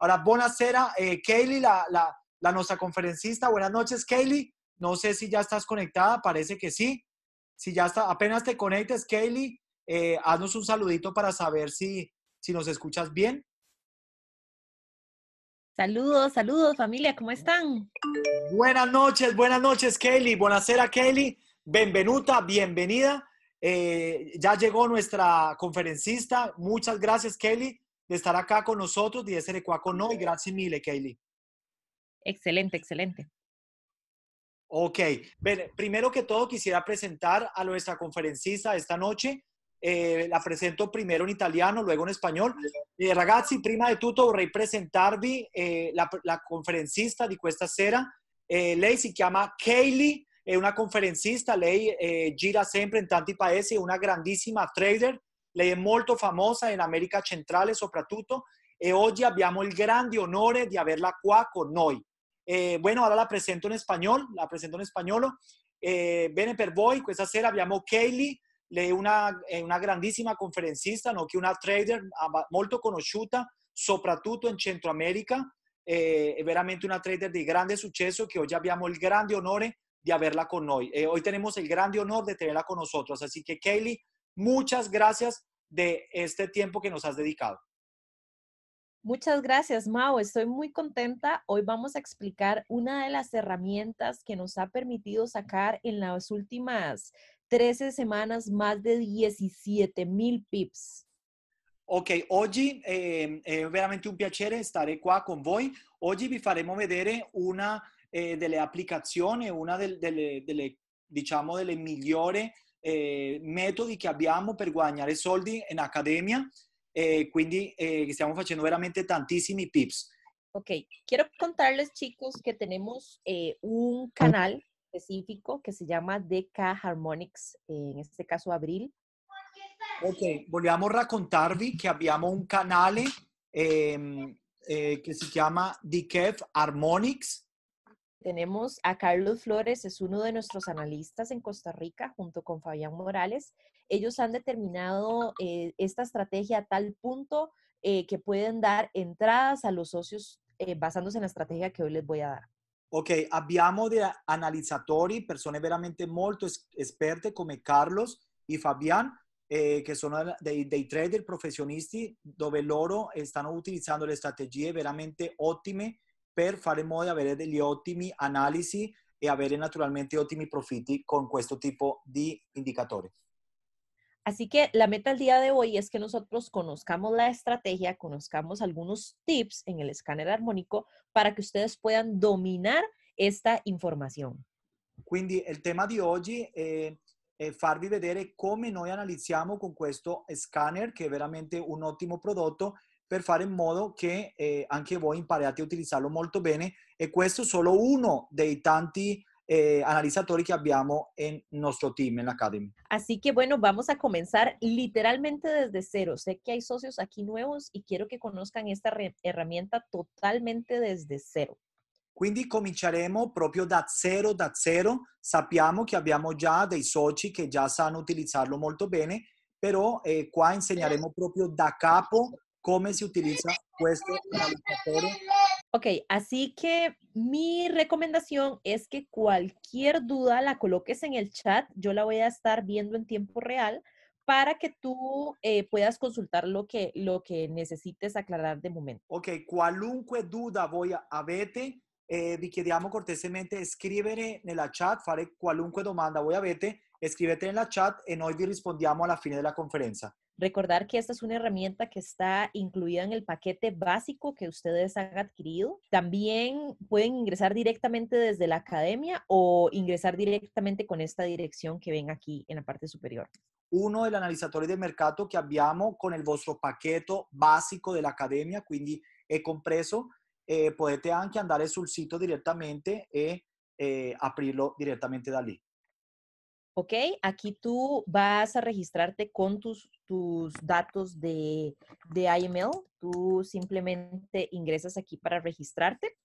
Ahora, buenas eh, Kaylee, la, nuestra conferencista. Buenas noches, Kaylee. No sé si ya estás conectada, parece que sí. Si ya está, apenas te conectes, Kaylee, eh, haznos un saludito para saber si, si nos escuchas bien. Saludos, saludos familia, ¿cómo están? Buenas noches, buenas noches Kelly, buenasera Kelly, bienvenuta, bienvenida. Eh, ya llegó nuestra conferencista, muchas gracias Kelly de estar acá con nosotros de ser qua con y Gracias mille, Kaylee. Excelente, excelente. Ok, Bien, primero que todo quisiera presentar a nuestra conferencista esta noche. Eh, la presento primero en italiano, luego en español. Y, eh, ragazzi, prima de tutto vorrei presentarvi eh, la, la, conferencista de questa sera. Eh, lei si chiama Kaylee, Es una conferencista, lei gira siempre en tanti paesi, una grandísima trader Ley es muy famosa en América Central, centrale soprattutto e eh, oggi abbiamo el grande honor de averla qua con noi. Eh, bueno, ahora la presento en español. la presento en español. Eh, bene per voi, questa sera abbiamo Kaylee, lei è una, è una grandissima conferenzista, una trader molto conosciuta, soprattutto in en Centroamérica. Es eh, verdaderamente veramente una trader de grande successo que oggi abbiamo il grande onore de haberla con hoy. hoy tenemos el grande honor de tenerla con nosotros. Así que, Kaylee, Muchas gracias de este tiempo que nos has dedicado. Muchas gracias, Mao. Estoy muy contenta. Hoy vamos a explicar una de las herramientas que nos ha permitido sacar en las últimas 13 semanas más de 17 mil pips. Ok, Hoy es eh, eh, veramente un piacere stare qua con voi. Hoy vi faremo vedere una de eh, delle applicazioni, una de las delle, diciamo, delle migliori eh, métodos que che para per guadagnare soldi in academia. eh, quindi eh, estamos stiamo facendo veramente tantissimi pips. Ok, quiero contarles chicos que tenemos eh, un canal específico que se llama DK Harmonics, en este caso Abril. Ok, a contarles que abbiamo un canale em, que se llama DK Harmonics tenemos a Carlos Flores, es uno de nuestros analistas en Costa Rica, junto con Fabián Morales. Ellos han determinado eh, esta estrategia a tal punto eh, que pueden dar entradas a los socios eh, basándose en la estrategia que hoy les voy a dar. Ok, habíamos de analizatori personas veramente muy expertas como Carlos y Fabián, que son de traders, profesionistas, donde professionisti dove loro stanno utilizzando le strategie veramente óptima per fare in modo di avere degli ottimi analisi e avere naturalmente ottimi profitti con questo tipo di indicatori. Así que la meta del día de hoy es que nosotros conozcamos la estrategia, conozcamos algunos tips en el escáner armónico para que ustedes puedan dominar esta información. Quindi il tema di oggi è, è farvi vedere come noi analizziamo con questo scanner, che è veramente un ottimo prodotto, per fare in modo che eh, anche voi impariate a utilizzarlo molto bene e questo è solo uno dei tanti eh, analizadores que habíamos en nuestro team, en la Academy. Así que bueno, vamos a comenzar literalmente desde cero. Sé que hay socios aquí nuevos y quiero que conozcan esta herramienta totalmente desde cero. Quindi cominceremo proprio da zero, da zero. Sappiamo che abbiamo già dei soci che già sanno utilizzarlo molto bene, però eh, qua insegneremo proprio da capo come, se utiliza, puesto, Ok, así que mi recomendación es que cualquier duda la coloques en el chat, yo la voy a estar viendo en tiempo real para que tú eh, puedas consultar lo que, lo que necesites aclarar de momento. Ok, cualunque duda voy a, vete eh, vi cortésemente cortesemente, en el chat, fare demanda, voy a vete Escríbete en la chat, en hoy respondiamos a la fin de la conferencia. Recordar que esta es una herramienta que está incluida en el paquete básico que ustedes han adquirido. También pueden ingresar directamente desde la academia o ingresar directamente con esta dirección que ven aquí en la parte superior. Uno del analizadores de mercado que habíamos con el vuestro paquete básico de la academia, quindi he compreso, eh, que anche andare sul sitio directamente e eh, abrirlo directamente de allí ¿ok? Aquí tú vas a registrarte con tus, tus datos de, de IML. Tú simplemente ingresas aquí para registrarte.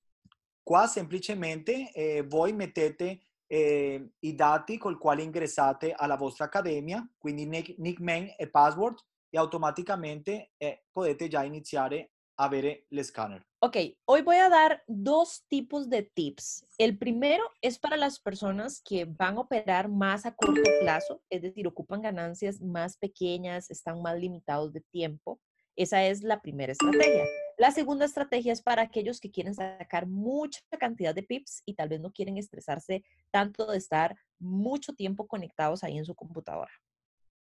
Qua simplemente, eh, voi metete eh, i dati col quale ingresate alla vostra accademia, quindi nickname e password, e automaticamente eh, ya già iniziare a eh, el escáner. Ok, hoy voy a dar dos tipos de tips. El primero es para las personas que van a operar más a corto plazo, es decir, ocupan ganancias más pequeñas, están más limitados de tiempo. Esa es la primera estrategia. La segunda estrategia es para aquellos que quieren sacar mucha cantidad de pips y tal vez no quieren estresarse tanto de estar mucho tiempo conectados ahí en su computadora.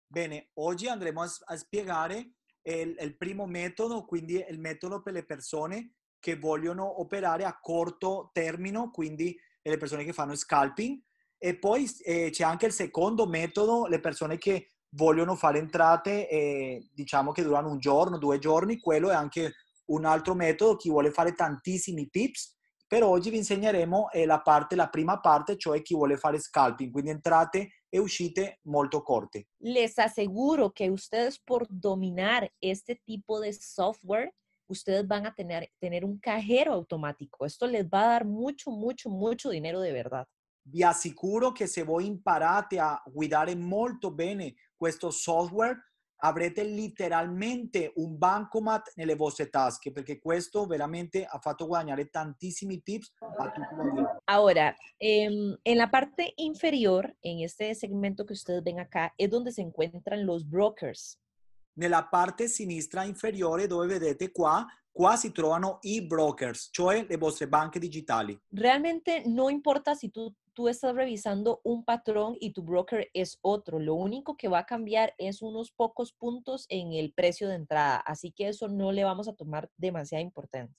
Bene, hoy andremos a spiegare eh, è il, è il primo metodo, quindi è il metodo per le persone che vogliono operare a corto termine, quindi le persone che fanno scalping. E poi eh, c'è anche il secondo metodo, le persone che vogliono fare entrate, eh, diciamo che durano un giorno, due giorni, quello è anche un altro metodo, chi vuole fare tantissimi pips. Per oggi vi insegneremo eh, la parte, la prima parte, cioè chi vuole fare scalping, quindi entrate e uscite molto corte. Les aseguro que ustedes por dominar este tipo de software, ustedes van a tener, tener un cajero automático. Esto les va a dar mucho, mucho, mucho dinero de verdad. Y aseguro que se voy imparate a en molto bien questo software, Abrete literalmente, un bancomat nelle vostre tasche porque questo veramente ha fatto guadagnare tantissimi tips a tu comunidad. Ahora, em, en la parte inferior, en este segmento que ustedes ven acá, es donde se encuentran los brokers. la parte sinistra inferior donde vedete qua Qua si trovano i brokers, cioè le vostre banche digitali. Realmente no importa si tú tú estás revisando un patrón y tu broker es otro. Lo único que va a cambiar es unos pocos puntos en el precio de entrada. Así que eso no le vamos a tomar demasiada importancia.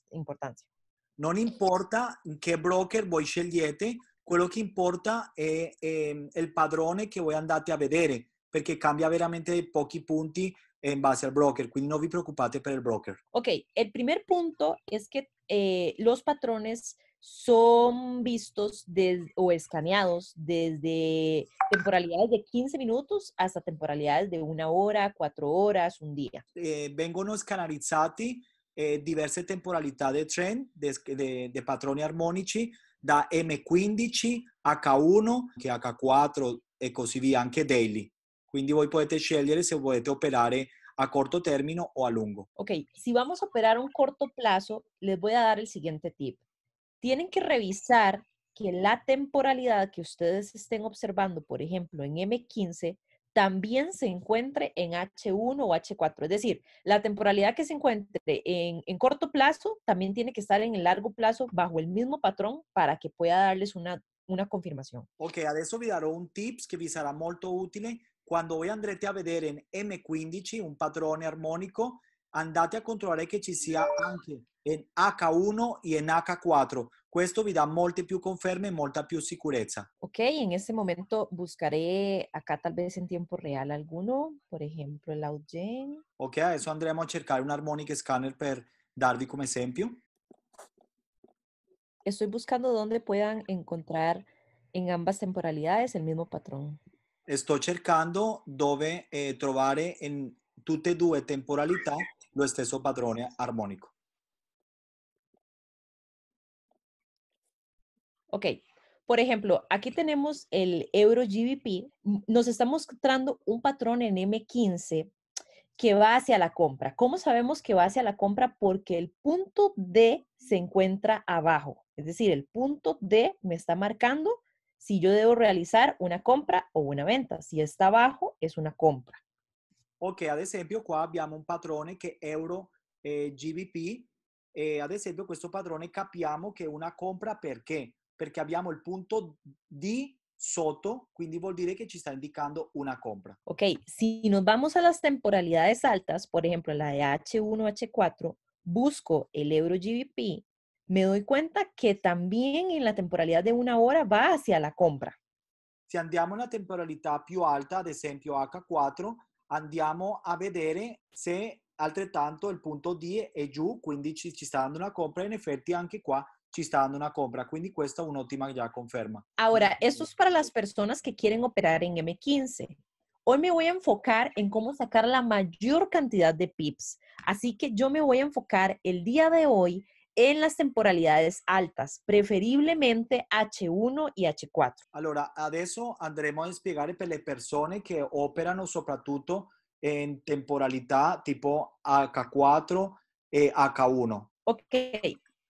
No importa en qué broker voy a Lo que importa es eh, em, el patrón padrone voy a andate a vedere, Porque cambia veramente pochi punti en base al broker, que no vi preoccupate por el broker. Ok, El primer punto es que eh, los patrones son vistos o escaneados desde temporalidades de 15 minutos hasta temporalidades de una hora, cuatro horas, un día. Eh, vengono scanalizzati eh, diverse temporalità de trend, de patrones armonici, da M15, H1, che H4 e così via, anche daily. Quindi voi potete scegliere se volete operare a corto término o a lungo. Ok, si vamos a operar a un corto plazo, les voy a dar el siguiente tip tienen que revisar que la temporalidad que ustedes estén observando, por ejemplo, en M15, también se encuentre en H1 o H4. Es decir, la temporalidad que se encuentre en, en, corto plazo también tiene que estar en el largo plazo bajo el mismo patrón para que pueda darles una, una confirmación. Ok, eso me daré un tips que visará muy útil cuando voy a andrete a ver en M15 un patrón armónico, andate a controllare che ci sia anche in H1 e in H4. Questo vi dà molte più conferme e molta più sicurezza. Ok, in questo momento buscaré acá tal vez en tiempo real alguno, per esempio el Outgen. Ok, adesso andremo a cercare un harmonic scanner per darvi come esempio. Estoy buscando dónde puedan encontrar en ambas temporalidades el mismo patrón. Sto cercando dove eh, trovare in tutte e due temporalità lo stesso patrón Ok, por ejemplo, aquí tenemos el euro GBP, nos está mostrando un patrón en M15 que va hacia la compra. ¿Cómo sabemos que va hacia la compra? Porque el punto D se encuentra abajo. Es decir, el punto D me está marcando si yo debo realizar una compra o una venta. Si está abajo, es una compra. Ok, ad esempio qua abbiamo un patrón que es euro eh, GBP e, ad esempio questo que capiamo che una compra qué? Porque abbiamo el punto D soto, quindi vuol decir que ci está indicando una compra. Ok, si nos vamos a las temporalidades altas, por ejemplo, la de H1, H4, busco el euro GBP, me doy cuenta que también en la temporalidad de una hora va hacia la compra. Si andiamo a la temporalidad più alta, ad esempio H4, andiamo a vedere se altrettanto il punto D è giù, quindi ci, ci sta dando una compra, in effetti anche qua ci sta dando una compra. Quindi questa è un'ottima última conferma. Ora, questo è per le persone che quieren operare in M15. Hoy me voy a enfocar en cómo sacar la mayor cantidad de pips. Así que yo me voy a enfocar el día de hoy en las temporalidades altas, preferiblemente H1 y H4. Allora, eso andremos a spiegare per que que operan sobre todo en temporalidad tipo H4 y H1. Ok,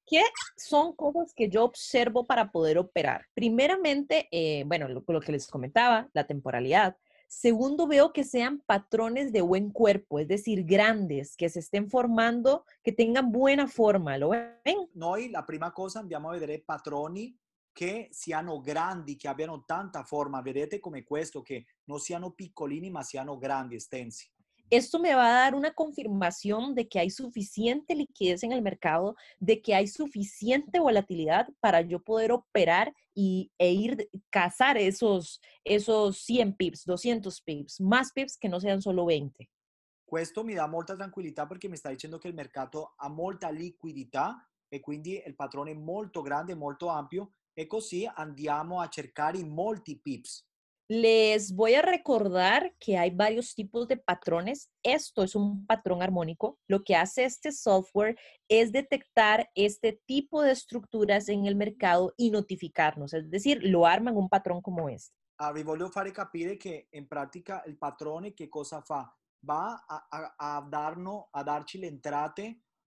¿Qué son cosas que yo observo para poder operar? Primeramente, eh, bueno, lo, que les comentaba, la temporalidad. Segundo, veo que sean patrones de buen cuerpo, es decir, grandes, que se estén formando, que tengan buena forma, ¿lo ven? y la primera cosa andiamo a vedere patrones que sean grandes, que abbiano tanta forma, vedete come questo, que no sean piccolini ma sean grandes, estensi esto me va a dar una confirmación de que hay suficiente liquidez en el mercado, de que hay suficiente volatilidad para yo poder operar y, e ir cazar esos, esos 100 pips, 200 pips, más pips que no sean solo 20. Esto me da molta tranquilidad porque me está diciendo que el mercado ha molta liquididad e quindi el patrón es molto grande, muy amplio. e così andiamo a cercare molti pips. Les voy a recordar que hay varios tipos de patrones. Esto es un patrón armónico. Lo que hace este software es detectar este tipo de estructuras en el mercado y notificarnos, es decir, lo arman un patrón como este. A fare que en práctica el patrón, y ¿qué cosa fa? Va a, darnos, a darnos, a darci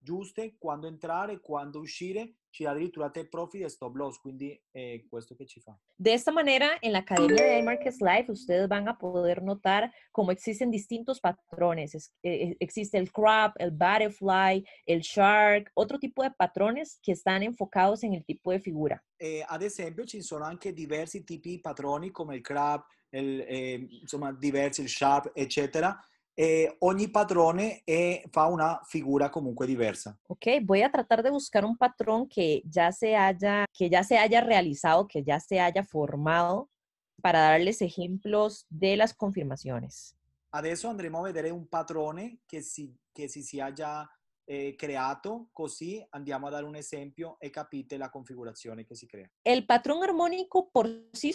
giuste, quando entrare, quando uscire, ci dà addirittura te profit e stop loss, quindi eh, questo che ci fa. De esta manera, en la Academia de Markets Life, ustedes van a poder notar cómo existen distintos patrones. Es, eh, existe el crab, el butterfly, el shark, otro tipo de patrones que están enfocados en el tipo de figura. Eh, ad esempio, ci sono anche diversi tipi di patroni come il crab, il, eh, insomma, diversi, il sharp, eccetera. eh, ogni patrone eh, una figura comunque diversa. Ok, voy a tratar de buscar un patrón que ya se haya, que ya se haya realizado, que ya se haya formado, para darles ejemplos de las confirmaciones. Adesso andremo a ver un patrón que si, che si sia già eh, creato, così andiamo a dar un ejemplo y e capite la configurazione que se crea. El patrón armónico por sí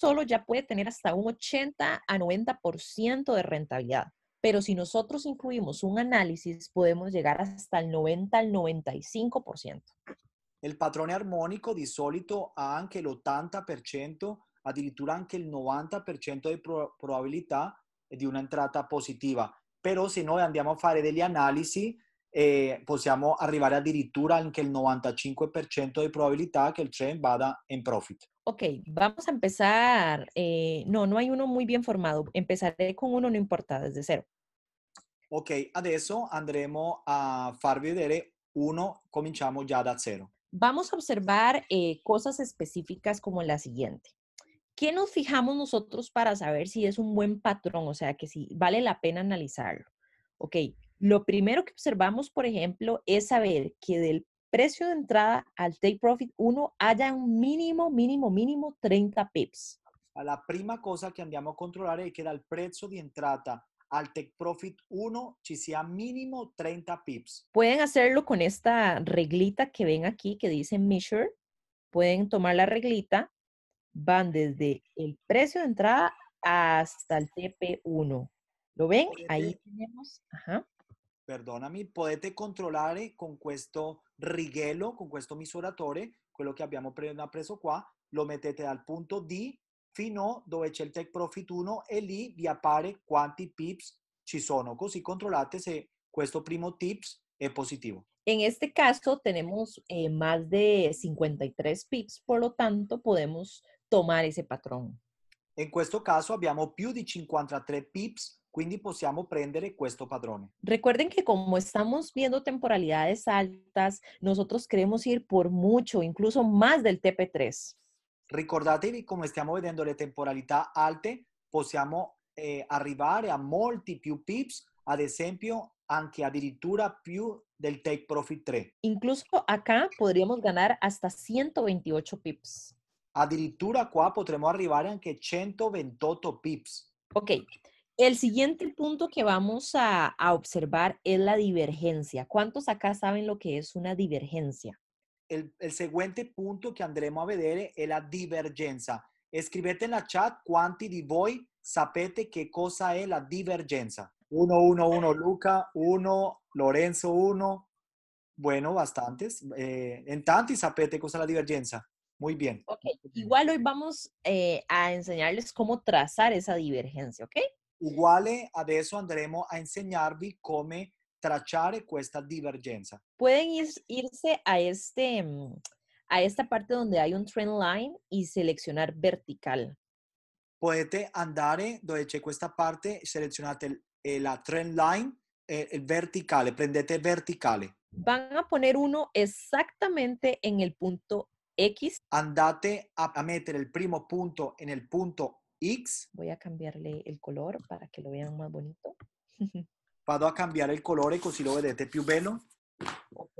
solo ya puede tener hasta un 80 a 90% de rentabilidad. Pero si nosotros incluimos un análisis, podemos llegar hasta el 90 al 95%. el patrón armónico disólito solito ha 80%, ciento, addirittura anche el 90% de probabilidad de una entrada positiva. Pero si no andiamo a fare el análisis, eh, possiamo pues arrivare addirittura anche al 95% de probabilidad que el trend vada en profit. Ok, vamos a empezar. Eh, no, no hay uno muy bien formado. Empezaré con uno, no importa, desde cero. Ok, adesso andremos a far vedere uno, cominciamo ya da cero. Vamos a observar eh, cosas específicas como la siguiente. ¿Qué nos fijamos nosotros para saber si es un buen patrón? O sea, que si vale la pena analizarlo. Ok, lo primero que observamos, por ejemplo, es saber que del precio de entrada al take profit 1 haya un mínimo, mínimo, mínimo 30 pips. La prima cosa que andiamo a controlar es que el precio de entrada al take profit 1 sea mínimo 30 pips. Pueden hacerlo con esta reglita que ven aquí que dice measure. Pueden tomar la reglita, van desde el precio de entrada hasta el TP1. ¿Lo ven? Ahí tenemos. Ajá perdonami, potete controllare eh, con questo righello, con questo misuratore, quello che abbiamo preso qua, lo mettete al punto D fino dove c'è il take profit 1 e lì vi appare quanti pips ci sono. Così controllate se questo primo tips es positivo. En este caso tenemos eh, más de 53 pips, por lo tanto podemos tomar ese patrón. En este caso abbiamo più di 53 pips quindi possiamo prendere questo padrone. Recuerden que como estamos viendo temporalidades altas, nosotros queremos ir por mucho, incluso más del TP3. Ricordatevi que como estamos viendo temporalità alte, possiamo podemos eh, arrivare a molti più pips, ad esempio anche addirittura più del take profit 3. Incluso acá podríamos ganar hasta 128 pips. Addirittura qua potremmo llegar anche 128 pips. Ok, el siguiente punto que vamos a, observar es la divergencia. ¿Cuántos acá saben lo que es una divergencia? El, siguiente punto que andremos a ver es la divergencia. Escríbete en la chat quantity di voi sapete qué cosa es la divergencia. Uno, uno, uno, Luca, Uno, Lorenzo, uno. Bueno, bastantes. Eh, en tanti sapete cosa es la divergencia? Muy bien. Ok, igual hoy vamos eh, a enseñarles cómo trazar esa divergencia, ¿ok? a adesso andremo a enseñarvi come tracciare questa divergenza. Pueden ir, irse a este mm, a esta parte donde hay un trend line y seleccionar vertical. Potete andare dove c'è questa parte, selezionate eh, la trend line, eh, el vertical. prendete verticale. Van a poner uno exactamente en el punto X. Andate a, meter el primo punto en el punto Voy a cambiarle el color para que lo vean más bonito. Vado a cambiar el color così lo vedete este più bello. Ok.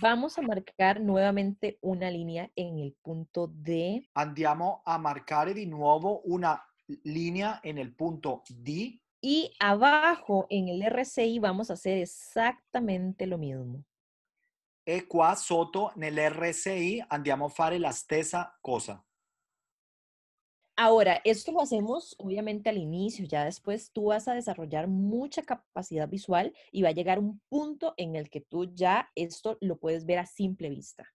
Vamos a marcar nuevamente una línea en el punto D. Andiamo a marcar de nuevo una línea en el punto D. Y abajo en el RCI vamos a hacer exactamente lo mismo. E en el RCI andiamo a fare la stessa cosa. Ahora, esto lo hacemos obviamente al inicio, ya después tú vas a desarrollar mucha capacidad visual y va a llegar un punto en el que tú ya esto lo puedes ver a simple vista.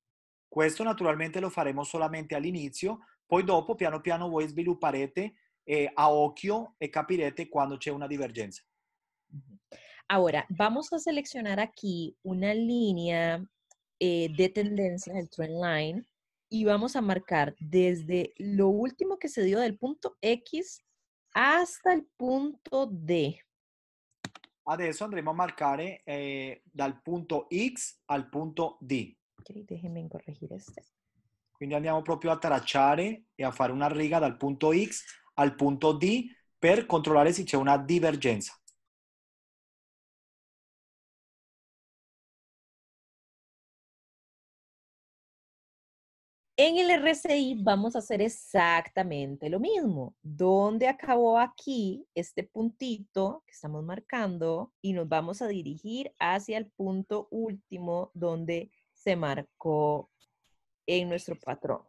Pues, esto naturalmente lo faremos solamente al inicio, poi dopo piano piano voi svilupparete eh, a occhio e capirete cuando c'è una divergenza. Ahora, vamos a seleccionar aquí una línea eh, de tendencia, el trend line, y vamos a marcar desde lo último que se dio del punto X hasta el punto D. Ah, eso andremos a marcar eh, eh, del punto X al punto D. Ok, déjenme corregir este. Quindi andiamo proprio a tracciare e a fare una riga dal punto X al punto D per controllare se c'è una divergenza. En el RCI vamos a hacer exactamente lo mismo. Donde acabó aquí este puntito que estamos marcando y nos vamos a dirigir hacia el punto último donde se marcó en nuestro patrón.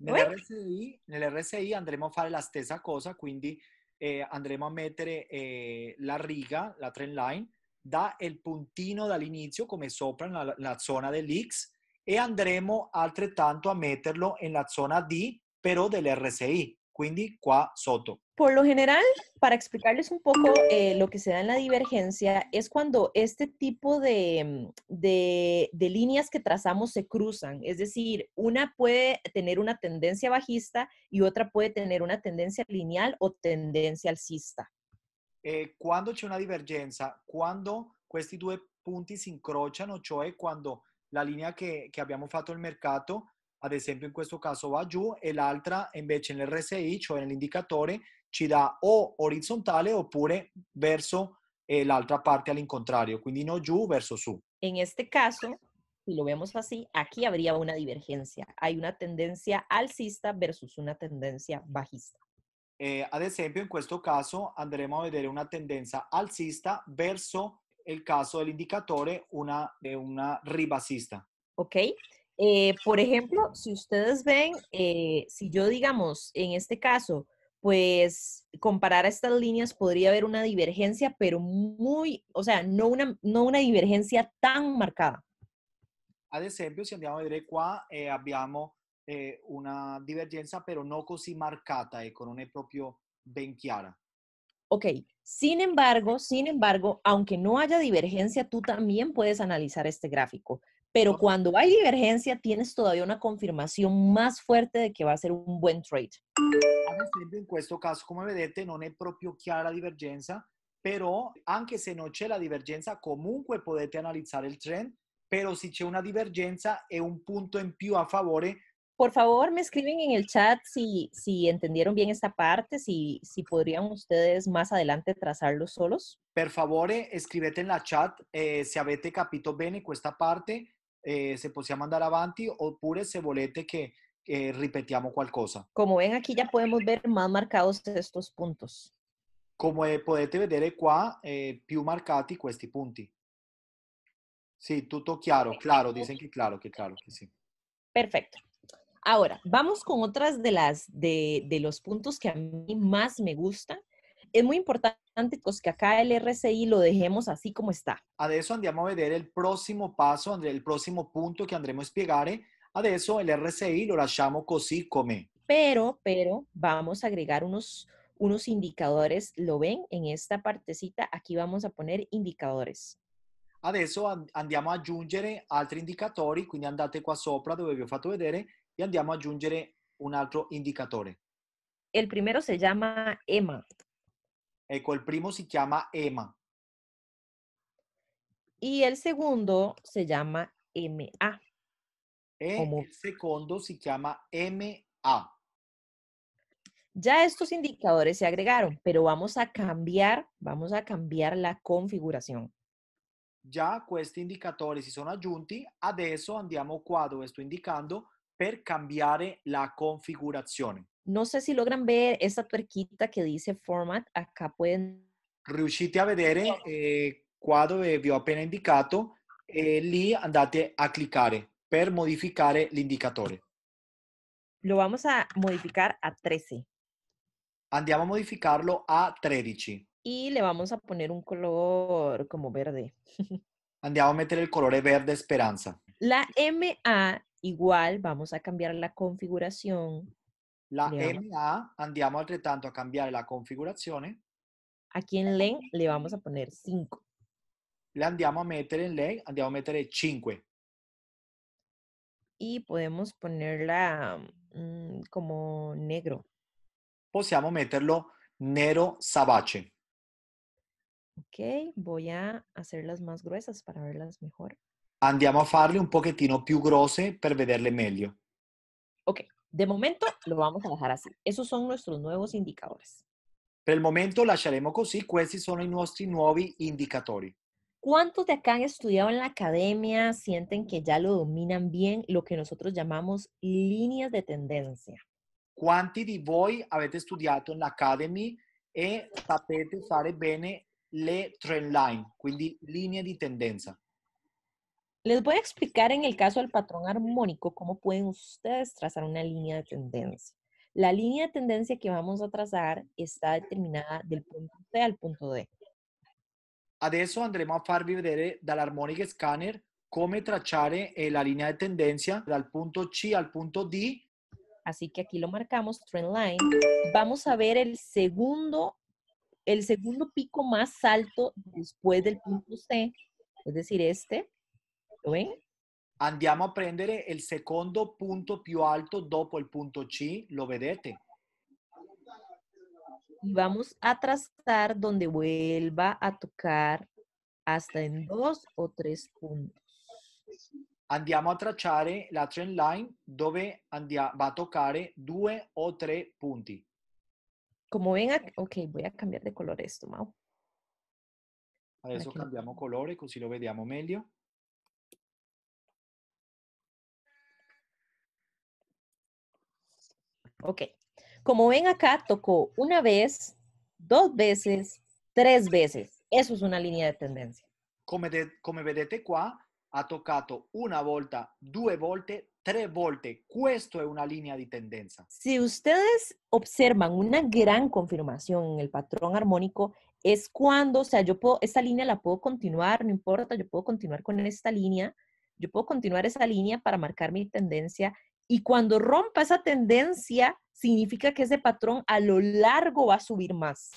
En el RCI RSI, andremos a hacer la stessa cosa, quindi eh, a meter eh, la riga, la trend line, da el puntino inicio como sopra en la zona del X, e andremo altrettanto a meterlo en la zona D, pero del RCI, quindi qua sotto. Por lo general, para explicarles un poco eh, lo que se da en la divergencia, es cuando este tipo de, de, líneas que trazamos se cruzan. Es decir, una puede tener una tendencia bajista y otra puede tener una tendencia lineal o tendencia alcista. Eh, hay una una divergencia? estos questi due punti si o cioè quando la línea que que hecho fatto el mercado, ad esempio en questo caso va giù e l'altra invece en el nell'indicatore, ci da o o oppure verso eh, la otra parte al contrario, quindi no giù, verso su. En este caso, si lo vemos así, aquí habría una divergencia. Hay una tendencia alcista versus una tendencia bajista. Eh, ad esempio, en questo caso andremo a ver una tendencia alcista verso el caso indicatore una, de una ribasista. Ok. Eh, por ejemplo, si ustedes ven, eh, si yo digamos, en este caso, pues comparar estas líneas podría haber una divergencia, pero muy, o sea, no una, no una divergencia tan marcada. Ad esempio, si andamos a ver qua, eh, una divergencia, pero no così marcata, eh, con un propia proprio ben chiara. Ok, sin embargo, sin embargo, aunque no haya divergencia, tú también puedes analizar este gráfico. Pero cuando hay divergencia, tienes todavía una confirmación más fuerte de que va a ser un buen trade. En este caso, como vedete, no es propio clara la divergencia, pero aunque se noche la divergencia, comunque podete analizar el trend, Pero si c'è una divergencia, es un punto en più a favore por favor, me escriben en el chat si, si entendieron bien esta parte, si, si podrían ustedes más adelante trazarlo solos. Por favor, eh, escribete en la chat si eh, se habete capito bene questa parte, eh, se possiamo mandar avanti pure se volete que eh, algo. Como ven aquí ya podemos ver más marcados estos puntos. Como eh, potete vedere qua, eh, più marcati questi punti. Sí, tutto claro, claro, dicen que claro, que claro, que sí. Perfecto. Ahora, vamos con otras de las de, los puntos que a mí más me gustan. Es muy importante pues que acá el RCI lo dejemos así como está. eso andiamo a vedere el próximo paso, el próximo punto que andremo a spiegare. eso el RCI lo lasciamo così come. Pero, pero, vamos a agregar unos, unos indicadores. ¿Lo ven? En esta partecita aquí vamos a poner indicadores. Adesso andiamo a aggiungere altri indicatori, quindi andate qua sopra dove vi ho fatto vedere y andiamo a aggiungere un otro indicador. El primero se llama EMA. El il primo se llama EMA. Y el segundo se llama MA. Como... el segundo se llama MA. Ya estos indicadores se agregaron, pero vamos a cambiar, vamos a cambiar la configuración. Ya estos indicadores si son aggiunti, adesso andiamo qua dove sto indicando per cambiare la configurazione. No sé si logran ver esa tuerquita que dice format, acá pueden... Riuscite a vedere eh, qua vi ho appena indicato e andate a cliccare per modificare l'indicatore. Lo vamos a modificar a 13. Andiamo a modificarlo a 13. Y le vamos a poner un color como verde. Andiamo a mettere il colore verde esperanza. La M a... Igual vamos a cambiar la configuración. La MA andiamo altrettanto a cambiar la configuración. Aquí en len le vamos a poner 5. Le andiamo a meter en len, andiamo a mettere 5. Y podemos ponerla mm, como negro. Possiamo meterlo negro sabache. Ok, voy a hacerlas más gruesas para verlas mejor. andiamo a farle un pochettino più grosse per vederle meglio. Ok, de momento lo vamos a dejar así. Esos son nuestros nuevos indicadores. Per il momento lasciaremo così, questi sono i nostri nuovi indicatori. ¿Cuántos de acá han estudiado en la academia, sienten que ya lo dominan bien, lo que nosotros llamamos líneas de tendencia? Quanti di voi avete studiato in academia e sapete fare bene le trend line, quindi linee di tendenza? Les voy a explicar en el caso del patrón armónico cómo pueden ustedes trazar una línea de tendencia. La línea de tendencia que vamos a trazar está determinada del punto C al punto D. Adesso andremo a vedere armónico scanner come tracciare eh, la línea de tendencia del punto C al punto D. Así que aquí lo marcamos, trend line. Vamos a ver el segundo, el segundo pico más alto después del punto C, es decir, este. Andiamo a prendere il secondo punto più alto dopo il punto C, lo vedete. Y vamos a trazar donde vuelva a tocar hasta en dos o tres puntos. Andiamo a tracciare la trend line dove va a tocar due o tre punti. Como ven, ok, voy a cambiar de color esto, Mau. Adesso cambiamos cambiamo colore così lo vediamo meglio. Ok. Como ven acá, tocó una vez, dos veces, tres veces. Eso es una línea de tendencia. Como de, come vedete ha tocado una volta, due volte, tres volte. Esto es una línea de tendencia. Si ustedes observan una gran confirmación en el patrón armónico, es cuando, o sea, yo puedo, esta línea la puedo continuar, no importa, yo puedo continuar con esta línea, yo puedo continuar esa línea para marcar mi tendencia y cuando rompa esa tendencia, significa que ese patrón a lo largo va a subir más.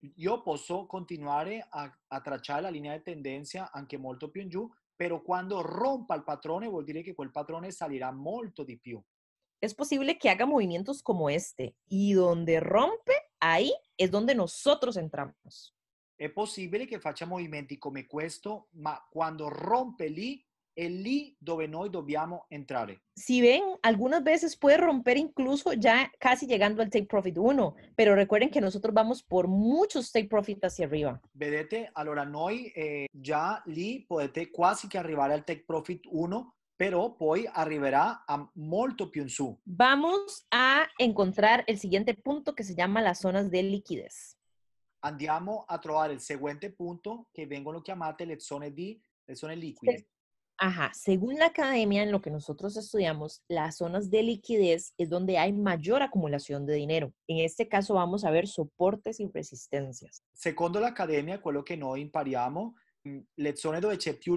Yo puedo continuar a, a la línea de tendencia, aunque molto più in giù, pero cuando rompa el patrone vuol que que quel patrón salirà molto di più. Es posible que haga movimientos como este y donde rompe, ahí es donde nosotros entramos. posible que che movimiento y come cuesto, ma cuando rompe lì el lì donde noi dobbiamo entrare. Si ven, algunas veces puede romper incluso ya casi llegando al take profit 1, pero recuerden que nosotros vamos por muchos take profit hacia arriba. Vedete, allora noi eh, ya lì potete casi que arrivare al take profit 1 pero poi llegará a molto più in su. Vamos a encontrar el siguiente punto que se llama las zonas de liquidez. Andiamo a trovare el seguente punto che vengono chiamate le zone di le zone liquide. Ajá, según la academia en lo que nosotros estudiamos, las zonas de liquidez es donde hay mayor acumulación de dinero. En este caso vamos a ver soportes y resistencias. segundo la academia, quello que no impariamo, le zone dove c'è più,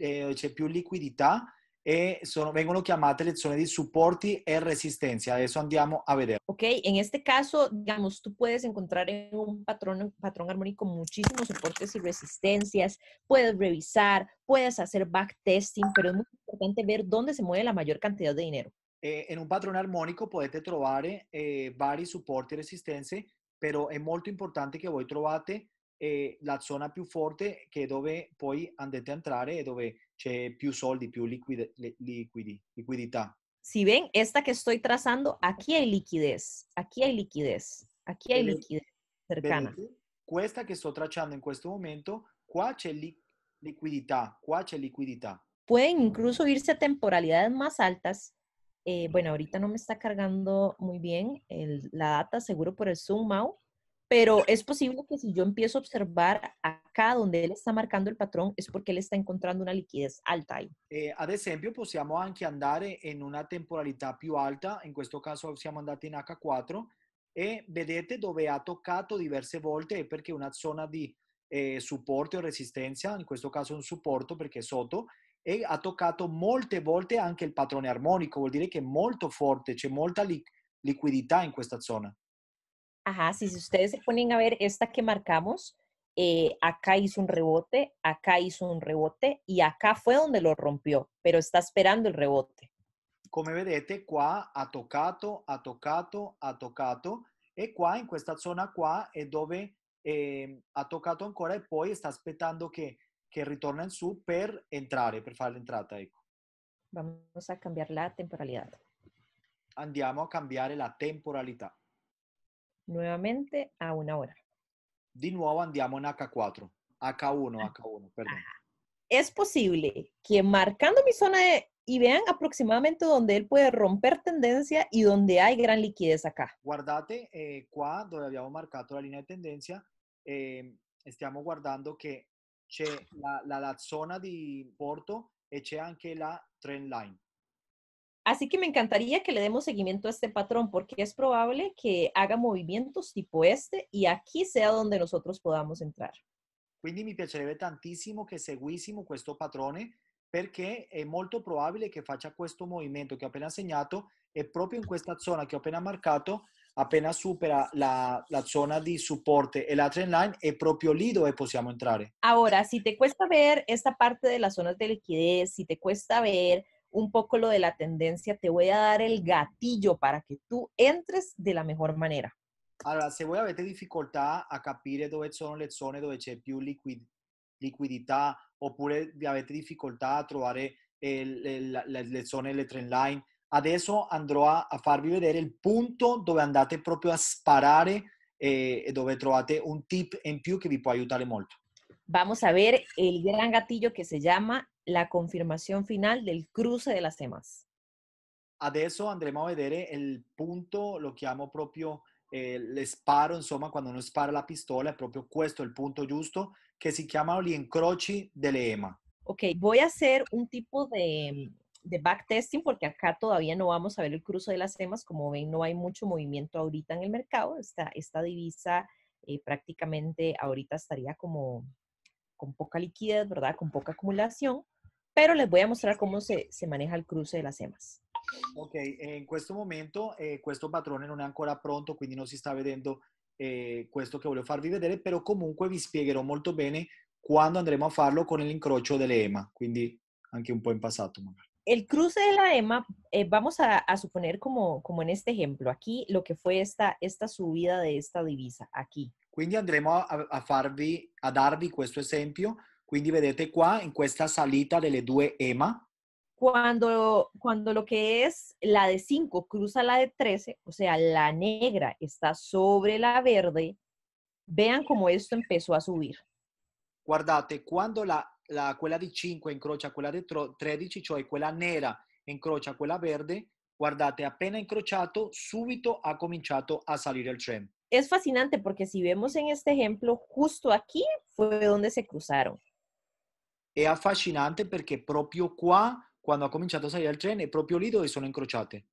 eh, più liquidità e eh, sono, vengono chiamate zone di supporti e resistencia. eso andiamo a ver. Ok, en este caso, digamos, tú puedes encontrar en un patrón, patrón armónico muchísimos soportes y resistencias, puedes revisar, puedes hacer backtesting, pero es muy importante ver dónde se mueve la mayor cantidad de dinero. Eh, en un patrón armónico potete trovare eh, varios vari y e pero es è molto importante que voi trovate la zona più fuerte, que dove poi andate a entrare e dove c'è soldi, più Si ven, esta que estoy trazando, aquí hay liquidez, aquí hay liquidez, aquí hay liquidez cercana. Cuesta que estoy sto en este momento, qua c'è li, liquidità, Pueden incluso irse a temporalidades más altas. Eh, bueno, ahorita no me está cargando muy bien la data, seguro por el Zoom, out. pero es posible que si yo empiezo a observar acá donde él está marcando il patrón è perché él sta incontrando una liquidez alta ahí. Eh, ad esempio possiamo anche andare in una temporalità più alta, in questo caso siamo andati in H4 e eh, vedete dove ha toccato diverse volte eh, perché una zona di eh, supporto e resistenza, in questo caso un supporto perché è sotto, e ha toccato molte volte anche il patrone armonico, vuol dire che è molto forte, c'è molta li- liquidità in questa zona. Ajá, si ustedes se ponen a ver esta que marcamos, eh, acá hizo un rebote, acá hizo un rebote y acá fue donde lo rompió, pero está esperando el rebote. Como vedete, qua ha tocado, ha tocado, ha tocado y e qua en esta zona qua es dove ehm, ha tocado ancora y e poi está esperando que que ritorna su per entrare, per fare l'entrata. Ecco. Vamos a cambiar la temporalidad. Andiamo a cambiar la temporalidad nuevamente a una hora. De nuevo andamos en H4, H1, H1, perdón. Ah. Es posible que marcando mi zona de, y vean aproximadamente donde él puede romper tendencia y donde hay gran liquidez acá. Guardate eh, qua habíamos marcado la línea de tendencia, em, estamos guardando que la, la, zona de porto eche que anche la trend line. Así que me encantaría que le demos seguimiento a este patrón porque es probable que haga movimientos tipo este y aquí sea donde nosotros podamos entrar. Quindi mi piacerebbe tantissimo che seguissimo questo patrone perché è molto probabile che faccia questo movimento che ho appena segnato e proprio in questa zona che ho appena marcato, appena supera la, la zona di supporto e la trend line, è proprio lì dove possiamo entrare. Ahora, si te cuesta ver esta parte de la zonas de liquidez, si te cuesta ver un poco lo de la tendencia, te voy a dar el gatillo para que tú entres de la mejor manera. Ahora, se a verte dificultad a capire dove sono le zone dove c'è più liquididad liquidità oppure avete difficoltà a trovare las le, de zone, le trend line, adesso andrò a, a, farvi vedere el punto donde andate proprio a sparare eh, e dove trovate un tip en più que vi può aiutare molto. Vamos a ver el gran gatillo que se llama la confirmación final del cruce de las EMAs. Adeso, andremo a vedere el punto, lo que que propio propio, eh, le sparo, suma, cuando uno spara la pistola, el propio cuesto, el punto justo que se llama encroche de la e EMA. Ok, voy a hacer un tipo de, mm, de backtesting porque acá todavía no vamos a ver el cruce de las EMAs. Como ven, no hay mucho movimiento ahorita en el mercado. Esta, esta divisa eh, prácticamente ahorita estaría como con poca liquidez, ¿verdad? Con poca acumulación pero les voy a mostrar cómo se, se maneja el cruce de las emas. Ok, en este momento eh, questo no non ancora pronto, quindi no se está vedendo eh, que che volevo farvi vedere, però comunque vi explicaré molto bien cuándo andremos a farlo con el de la EMA, quindi anche un po' en pasado. El cruce de la EMA, eh, vamos a, a suponer como, como, en este ejemplo, aquí lo que fue esta, esta subida de esta divisa, aquí. Quindi andremo a, a, farvi, a darvi questo esempio Quindi vedete qua en questa salita delle due EMA. Cuando, cuando lo que es la de 5 cruza la de 13, o sea, la negra está sobre la verde, vean cómo esto empezó a subir. Guardate, cuando la, la, quella di 5 incrocia cuela de 13, cioè cuela negra encrocha cuela verde, guardate, apenas encrochado, subito ha comenzado a salir el tren. Es fascinante porque si vemos en este ejemplo, justo aquí fue donde se cruzaron. Es affascinante porque qua, cuando ha comenzado a salir el tren, è proprio lì dove sono incrociate.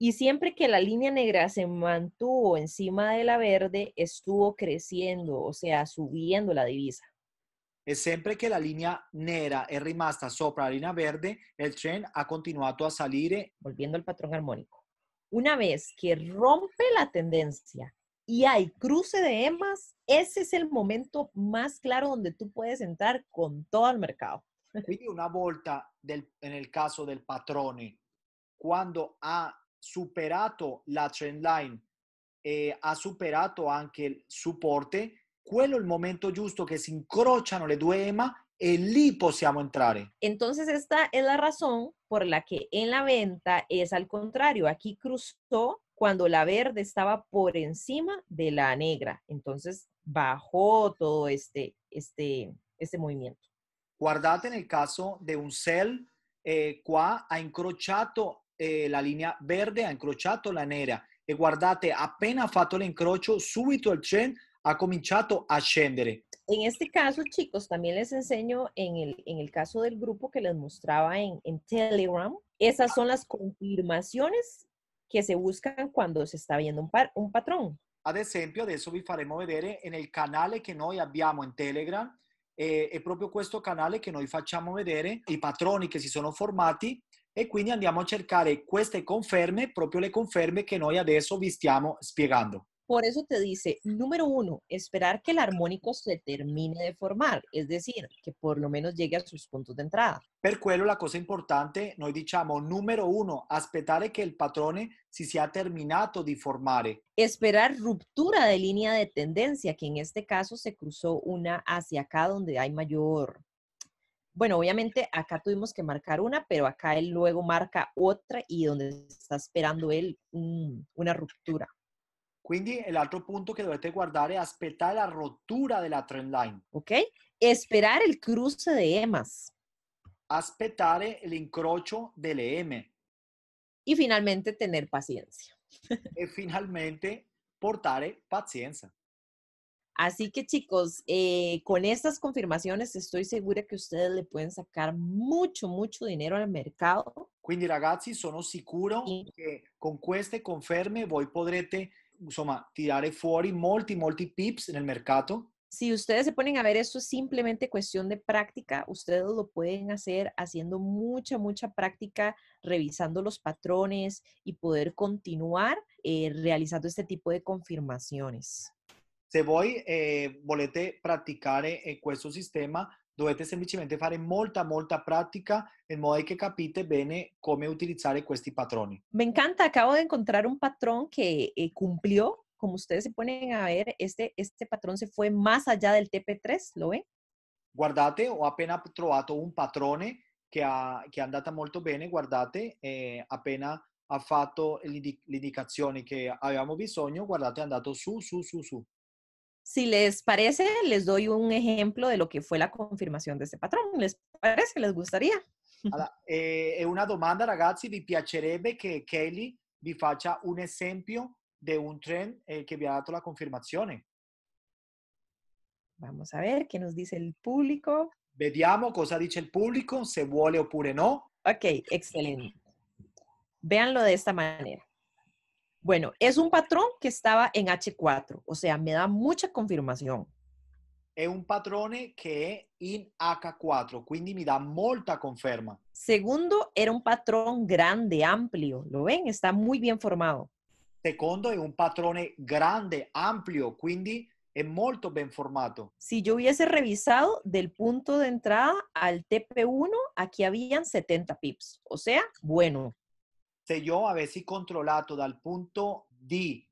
Y siempre que la línea negra se mantuvo encima de la verde, estuvo creciendo, o sea, subiendo la divisa. Y siempre que la línea negra es rimasta sopra la línea verde, el tren ha continuado a salir eh. Volviendo al patrón armónico. Una vez que rompe la tendencia y hay cruce de EMAs, ese es el momento más claro donde tú puedes entrar con todo el mercado. Quindi una vuelta del, en el caso del patrone, Cuando ha superado la trend line eh, ha superado anche el soporte, quello es el momento que se se no le due EMA y lì possiamo entrare. Entonces esta es la razón por la que en la venta es al contrario, aquí cruzó cuando la verde estaba por encima de la negra. Entonces bajó todo este, este, este movimiento. Guardate el caso de un cel eh, qua ha incrociato eh, la línea verde, ha incrociato la negra. e guardate, apenas ha el encrocho, súbito el tren ha cominciato a scendere. En este caso, chicos, también les enseño en el, en el caso del grupo que les mostraba en, en Telegram. Esas ah. son las confirmaciones che si buscan quando si sta viendo un, un patrón. Ad esempio, adesso vi faremo vedere nel canale che noi abbiamo in Telegram, e, eh, è proprio questo canale che noi facciamo vedere i patroni che si sono formati e quindi andiamo a cercare queste conferme, proprio le conferme che noi adesso vi stiamo spiegando. Por eso te dice, número uno, esperar que el armónico se termine de formar, es decir, que por lo menos llegue a sus puntos de entrada. Percuelo la cosa importante, hay dichamo número uno, aspettare que el patrón si ha terminado de formar. Esperar ruptura de línea de tendencia, que en este caso se cruzó una hacia acá donde hay mayor bueno, obviamente acá tuvimos que marcar una, pero acá él luego marca otra y donde está esperando él mm, una ruptura. Quindi otro punto que debes guardar es esperar la de la trend line. Ok? Esperar el cruce de EMAS. el l'incrocio del M. Y finalmente tener paciencia. y e finalmente portar paciencia. Así que chicos, eh, con estas confirmaciones estoy segura que ustedes le pueden sacar mucho, mucho dinero al mercado. Quindi ragazzi, sono sicuro que che con queste conferme voy podrete insomma, tirare fuori multi, multi pips en el mercado. Si ustedes se ponen a ver esto es simplemente cuestión de práctica, ustedes lo pueden hacer haciendo mucha, mucha práctica, revisando los patrones y poder continuar eh, realizando este tipo de confirmaciones. Se voy, eh, volete practicar eh, eh este sistema, Dovete semplicemente fare molta, molta pratica in modo che capite bene come utilizzare questi patroni. Mi encanta, acabo di encontrar un patrón che eh, cumplió. Como ustedes se ponen a ver, este, este patrón se fue más allá del TP3, ¿lo ven? Guardate, ho appena trovato un patrone che, ha, che è andata molto bene, guardate, eh, appena ha fatto le indicazioni che avevamo bisogno, guardate, è andato su, su, su, su. Si les parece, les doy un ejemplo de lo que fue la confirmación de este patrón. ¿Les parece? ¿Les gustaría? Eh, es una domanda, ragazzi. Vi piacerebbe que Kelly me faccia un esempio de un trend eh, que che ha dado la confirmación. Vamos a ver qué nos dice el público. Vediamo cosa dice el público? se vuole oppure no. Ok, excelente. Véanlo de esta manera. Bueno, es un patrón que estaba en H4, o sea, me da mucha confirmación. Es un patrón que en in H4, quindi me da mucha conferma. Segundo, era un patrón grande, amplio. ¿Lo ven? Está muy bien formado. Segundo, es un patrón grande, amplio, quindi es muy bien formado. Si yo hubiese revisado del punto de entrada al TP1, aquí habían 70 pips, o sea, bueno se yo avessi controlado dal punto D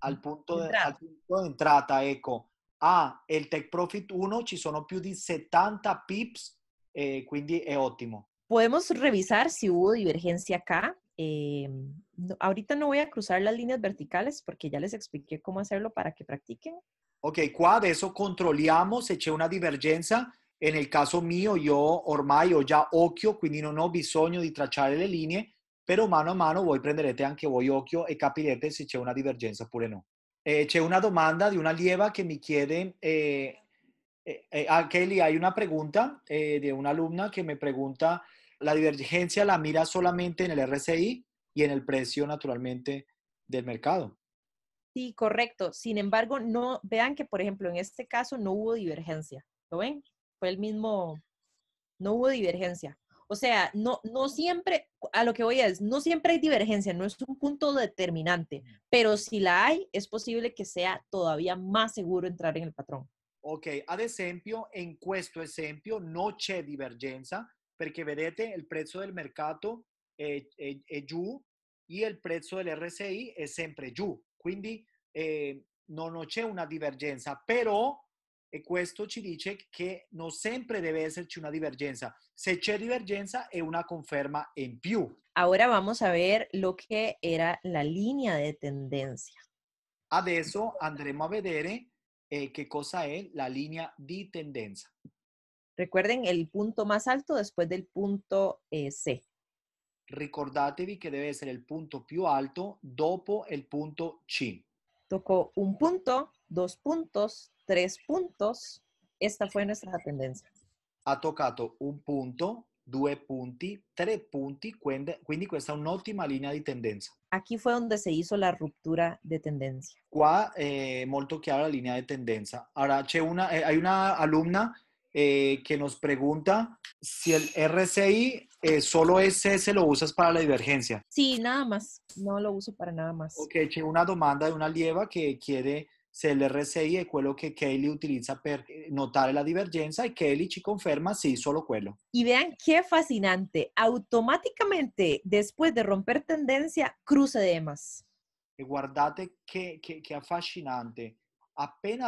al punto, de, al punto de entrada. ecco, a el Tech Profit 1 si son più di 70 pips, eh, quindi è eh, ottimo. Podemos revisar si hubo divergencia acá. Eh, ahorita no voy a cruzar las líneas verticales porque ya les expliqué cómo hacerlo para que practiquen. Ok, qua adesso controlliamo se una una En el caso mío, yo ormai ya già occhio, quindi no ho bisogno di tracciare le linee pero mano a mano voy prenderete aunque voy occhio y eh, capirete si c'è una divergencia oppure no. Eh, una demanda de una lieva que me quiere, eh, eh, eh ah, una pregunta eh, de una pregunta que me pregunta, la divergencia la mira solamente en el RCI y en el precio naturalmente del mercado. Sí, correcto. Sin embargo, no vean que, por ejemplo, en este caso no hubo divergencia. ¿Lo ven? Fue el mismo, no hubo divergencia. O sea, no, no siempre, a lo que voy es, no siempre hay divergencia, no es un punto determinante, pero si la hay, es posible que sea todavía más seguro entrar en el patrón. Ok, ad esempio, en questo esempio no c'è divergenza porque vedete el precio del mercado eh, eh, es y y el precio del RSI es siempre quindi eh, noche una divergencia. Pero... Y esto ci dice que no siempre debe esserci una divergencia. Se c'è divergenza es e una conferma en più. Ahora vamos a ver lo que era la línea de tendencia. adeso andremo a vedere qué eh, che cosa è la línea de tendencia. Recuerden el punto más alto después del punto eh, C. Ricordatevi que debe ser el punto più alto dopo il punto C tocó un punto, dos puntos, tres puntos. Esta fue nuestra tendencia. Ha tocado un punto, dos punti, tres punti, quindi es una última línea de tendencia? Aquí fue donde se hizo la ruptura de tendencia. Qua es eh, molto la línea de tendencia? Ahora, una, hay una alumna que eh, nos pregunta si el RCI eh, solo ese se lo usas para la divergencia. Sí, nada más. No lo uso para nada más. Ok, eché una demanda de una lieva que quiere CLRCI es cuello que Kelly utiliza para eh, notar la divergencia y Kelly chi confirma, sí, solo cuello. Y vean qué fascinante. Automáticamente, después de romper tendencia, cruza de más. Eh, guardate qué, qué, qué fascinante.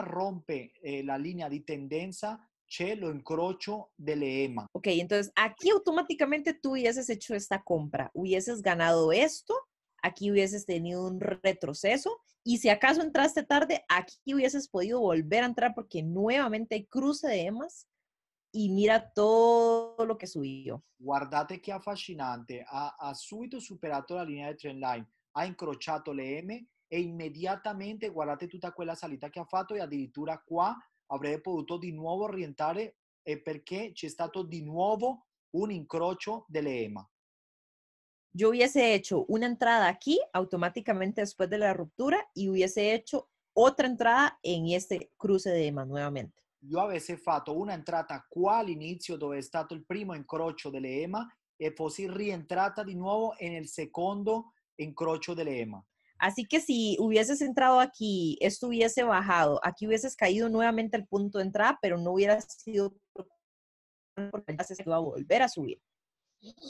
rompe la línea de tendencia che lo encrocho de lema. Ok, entonces aquí automáticamente tú hubieses hecho esta compra, hubieses ganado esto, aquí hubieses tenido un retroceso y si acaso entraste tarde, aquí hubieses podido volver a entrar porque nuevamente hay cruce de emas y mira todo lo que subió. Guardate que fascinante, ha, ha subido superado la línea de trendline, line, ha encrochado le M e inmediatamente guardate tutta quella salita que ha fato y addirittura qua avrebbe potuto di nuovo rientrare eh, perché c'è stato di nuovo un incrocio delle EMA. Yo hubiese hecho una entrada aquí automáticamente después de la ruptura y hubiese hecho otra entrada en este cruce de EMA nuevamente. Yo hubiese hecho una entrada qua inicio donde estato el el primo de delle EMA e fossi rientrata nuevo en el segundo de la EMA. Así que si hubieses entrado aquí, esto hubiese bajado, aquí hubieses caído nuevamente al punto de entrada, pero no hubiera sido porque se iba a volver a subir.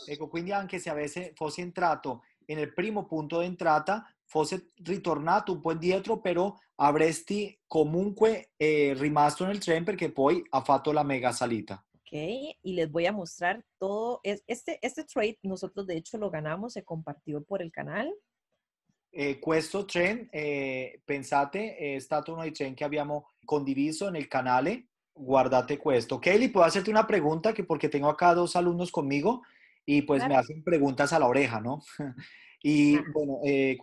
Eco, quindi anche se veces fosse entrato el primo punto de entrada, fuese retornado un po' indietro, pero avresti comunque eh, en el tren porque poi ha fatto la mega salita. Ok, y les voy a mostrar todo. Este, este trade nosotros de hecho lo ganamos, se compartió por el canal. Eh, questo tren, eh, pensate, è stato uno dei tren che abbiamo condiviso el canale. Eh, guardate questo. Kelly, puedo hacerte una pregunta que porque tengo acá dos alumnos conmigo y pues me hacen preguntas a la oreja, ¿no? y ah. bueno, eh,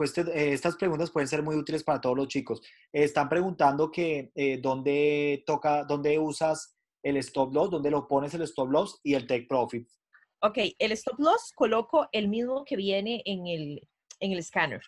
estas preguntas pueden ser muy útiles para todos los chicos. Están preguntando que dónde toca, dónde usas el stop loss, dónde lo pones el stop loss y el take profit. Ok, el stop loss coloco el mismo que viene en el, en el escáner.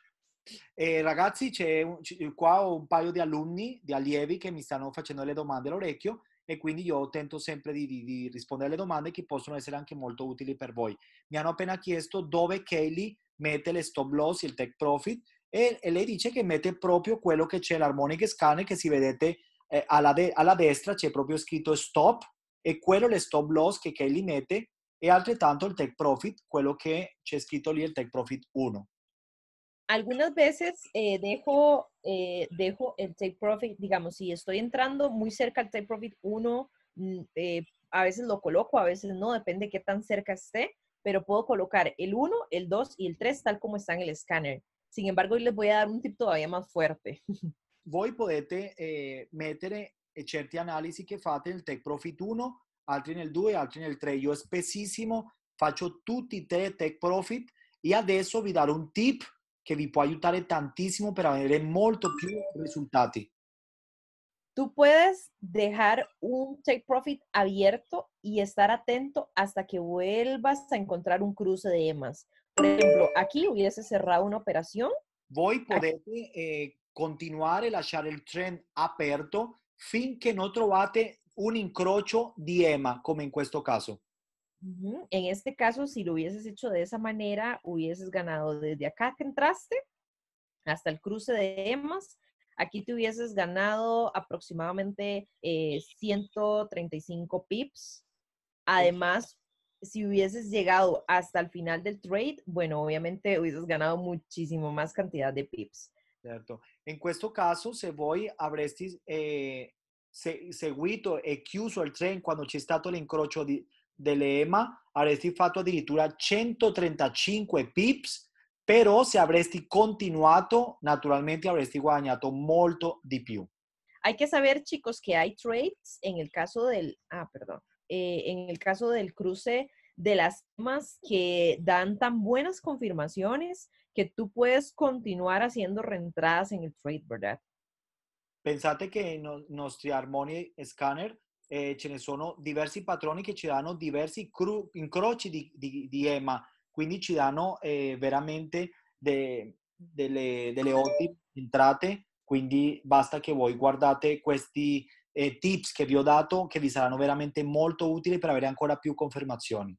E ragazzi, c'è un, c- qua ho un paio di alunni, di allievi che mi stanno facendo le domande all'orecchio e quindi io tento sempre di, di, di rispondere alle domande che possono essere anche molto utili per voi. Mi hanno appena chiesto dove Kaylee mette le stop loss, il take profit, e, e lei dice che mette proprio quello che c'è l'harmonic scanner, che si vedete eh, alla, de- alla destra c'è proprio scritto stop, e quello è lo stop loss che Kaylee mette, e altrettanto il take profit, quello che c'è scritto lì, il take profit 1. algunas veces eh, dejo, eh, dejo el take profit, digamos, si estoy entrando muy cerca al take profit 1, mm, eh, a veces lo coloco, a veces no, depende de qué tan cerca esté, pero puedo colocar el 1, el 2 y el 3 tal como está en el escáner. Sin embargo, hoy les voy a dar un tip todavía más fuerte. voy poderte poder eh, meter, echarte eh, análisis que fate el take profit 1, altri el 2, altri el 3. Yo, especísimo faccio tutti i take profit y voy a dar un tip que vi può aiutare tantissimo per avere molto più Tú puedes dejar un take profit abierto y estar atento hasta que vuelvas a encontrar un cruce de EMAs. Por ejemplo, aquí hubiese cerrado una operación. Voy a poder eh, continuar el el el trend aperto que no trovate un incrocio de EMA, como en este caso. En este caso, si lo hubieses hecho de esa manera, hubieses ganado desde acá que entraste hasta el cruce de EMAS. Aquí te hubieses ganado aproximadamente 135 eh, pips. Además, si hubieses llegado hasta el final del trade, bueno, obviamente hubieses ganado muchísimo más cantidad de pips. Cierto. En este caso, se voy a eh, seguito que el el trade cuando Chistato le encrocho di, EMA, avresti fatto addirittura 135 pips, pero se avresti continuato naturalmente avresti guadagnato molto di più. Hay que saber, chicos, que hay trades en el caso del, ah, perdón, eh, en el caso del cruce de las EMAs que dan tan buenas confirmaciones que tú puedes continuar haciendo reentradas en el trade, ¿verdad? Pensate que en Harmony Scanner eh, ce ne sono diversi patroni che ci danno diversi cru- incroci di, di, di, EMA, quindi ci danno eh, veramente de, delle, delle ottime entrate, quindi basta che voi guardate questi eh, tips che vi ho dato che vi saranno veramente molto utili per avere ancora più confermazioni.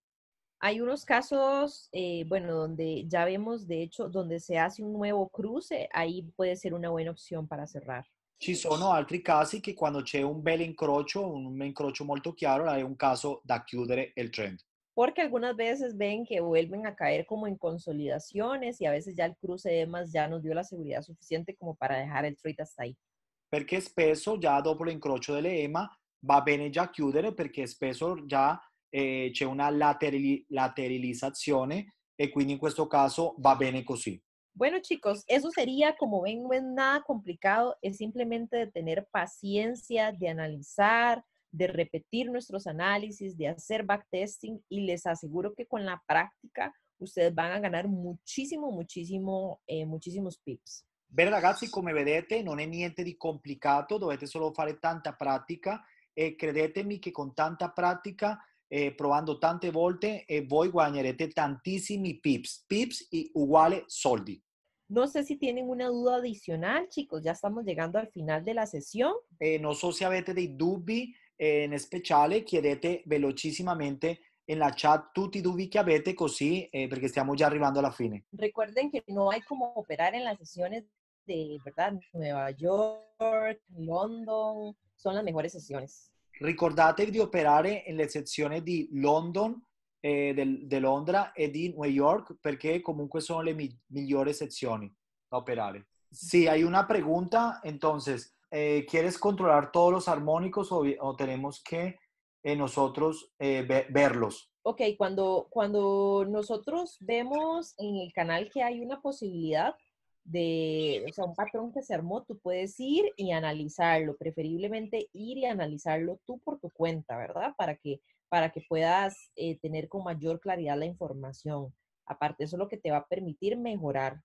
Hay unos casos, eh, bueno, donde ya vemos, de hecho, donde se hace un nuevo cruce, ahí puede ser una buena opción para cerrar. ci sono altri casi que cuando c'è un bel incrocio, un incrocio molto claro, hay un caso de chiudere el trend. Porque algunas veces ven que vuelven a caer como en consolidaciones y a veces ya el cruce de más ya nos dio la seguridad suficiente como para dejar el trade hasta ahí. Porque spesso ya dopo l'incrocio delle EMA va bene ya chiudere porque spesso ya eh, una lateralización y e quindi in questo caso va bene così. Bueno, chicos, eso sería, como ven, no es nada complicado, es simplemente de tener paciencia, de analizar, de repetir nuestros análisis, de hacer backtesting y les aseguro que con la práctica ustedes van a ganar muchísimo, muchísimo, eh, muchísimos pips. Ver ragazzi, me vedete no es niente de complicado, dovete solo fare tanta práctica. Eh, credetemi que con tanta práctica, probando eh, provando tante volte, eh, voi guadagnerete pips. pips. Pips uguale soldi. No sé si tienen una duda adicional, chicos. Ya estamos llegando al final de la sesión. Eh, no so si avete de dubbi eh, en in speciale, chiedete en la chat tutti dubbi che avete così eh, porque estamos ya arribando a la fine. Recuerden que no hay como operar en las sesiones de, ¿verdad? Nueva York, London, son las mejores sesiones. Recordate de operar en las sesiones de London, eh, de del, Londra e New York porque comunque sono le mi- migliori sezioni operar Si, sí, hay una pregunta, entonces, eh, ¿quieres controlar todos los armónicos o, tenemos que eh, nosotros verlos? Ok, cuando, cuando nosotros vemos en el canal que hay una posibilidad de, o sea, un patrón que se armó, tú puedes ir y analizarlo, preferiblemente ir y analizarlo tú por tu cuenta, ¿verdad? Para que para que puedas eh, tener con mayor claridad la información. Aparte, eso es lo que te va a permitir mejorar.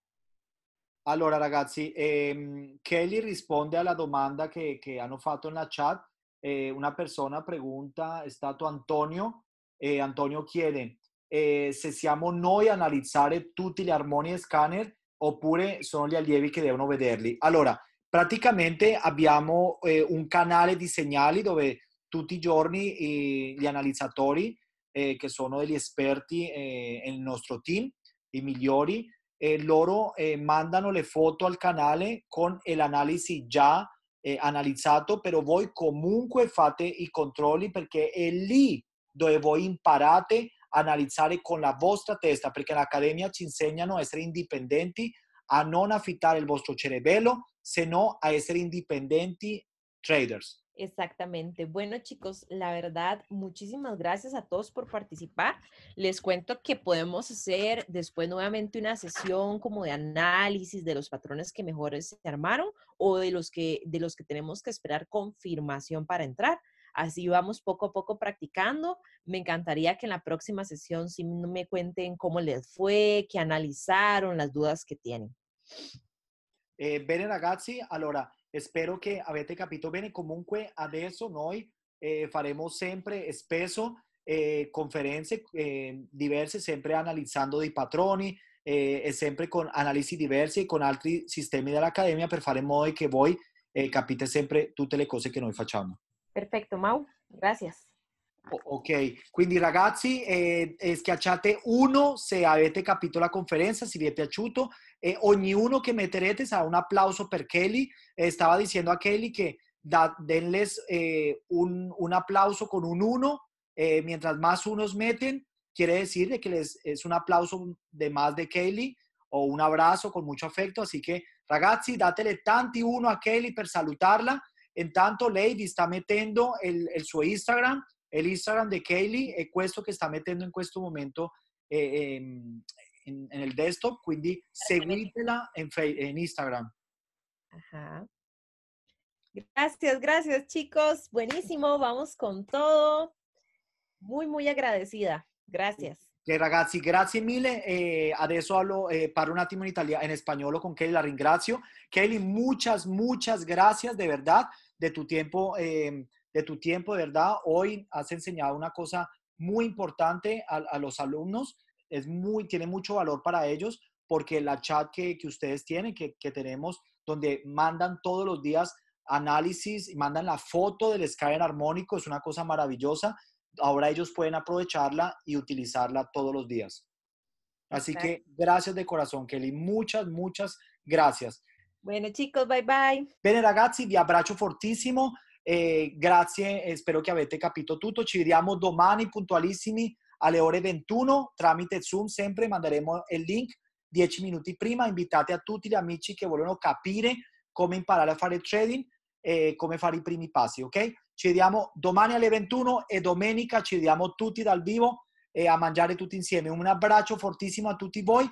Allora ragazzi, em, Kelly responde a la domanda que han hecho en la chat. Eh, una persona pregunta, è stato Antonio, eh, Antonio quiere, eh, se siamo noi a analizzare tutti gli armoni e scanner oppure sono los allievi che devono vederli. Allora, praticamente abbiamo un canale di segnali dove tutti i giorni gli analizzatori eh, che sono degli esperti eh, nel nostro team, i migliori, e loro eh, mandano le foto al canale con l'analisi già eh, analizzato, però voi comunque fate i controlli perché è lì dove voi imparate a analizzare con la vostra testa, perché l'Accademia ci insegnano a essere indipendenti, a non affittare il vostro cervello, se no a essere indipendenti traders. Exactamente. Bueno, chicos, la verdad, muchísimas gracias a todos por participar. Les cuento que podemos hacer después nuevamente una sesión como de análisis de los patrones que mejores se armaron o de los que de los que tenemos que esperar confirmación para entrar. Así vamos poco a poco practicando. Me encantaría que en la próxima sesión sí me cuenten cómo les fue, qué analizaron, las dudas que tienen. Eh, ragazzi, Espero que avete capito bene. Comunque adesso noi eh, faremo sempre spesso eh, conferenze eh, diverse, sempre analizzando dei patroni e con análisis diversos y con altri sistemi la per fare in modo que voi eh, capite sempre tutte le cose que noi facciamo. Perfecto, Mau, Gracias. Ok, quindi ragazzi eh, eh, schiacciate uno se avete capito la conferenza, si vi è piaciuto e ognuno che metterete un aplauso per Kelly. Estaba eh, diciendo a Kelly que denles eh, un, un, aplauso con un uno, e mientras más unos meten, quiere decir que les, es un aplauso de más de Kelly o un abrazo con mucho afecto. Así que, ragazzi datele tanti uno a Kelly per saludarla. En tanto, Lady está metiendo su su Instagram. El Instagram de Kaylee el eh, puesto que está metiendo en este momento eh, em, en el desktop, quindi seguítela en, en Instagram. Ajá. Gracias, gracias chicos. Buenísimo, vamos con todo. Muy, muy agradecida. Gracias. le ragazzi, grazie mille. Eh, adesso hablo, eh, un attimo in italiano, en español con Kelly, la ringrazio. Kelly, muchas, muchas gracias de verdad de tu tiempo em, de tu tiempo, de verdad. Hoy has enseñado una cosa muy importante a, los alumnos, es muy, tiene mucho valor para ellos porque la chat que, ustedes tienen, que, tenemos, donde mandan todos los días análisis y mandan la foto del Skyrim armónico, es una cosa maravillosa. Ahora ellos pueden aprovecharla y utilizarla todos los días. Así que gracias de corazón, Kelly. Muchas, muchas gracias. Bueno, chicos, bye bye. Bene ragazzi, vi abbraccio fortissimo. E grazie e spero che avete capito tutto. Ci vediamo domani puntualissimi alle ore 21 tramite Zoom sempre manderemo il link 10 minuti prima. Invitate a tutti gli amici che vogliono capire come imparare a fare trading e come fare i primi passi, ok? Ci vediamo domani alle 21 e domenica ci vediamo tutti dal vivo e a mangiare tutti insieme. Un abbraccio fortissimo a tutti voi.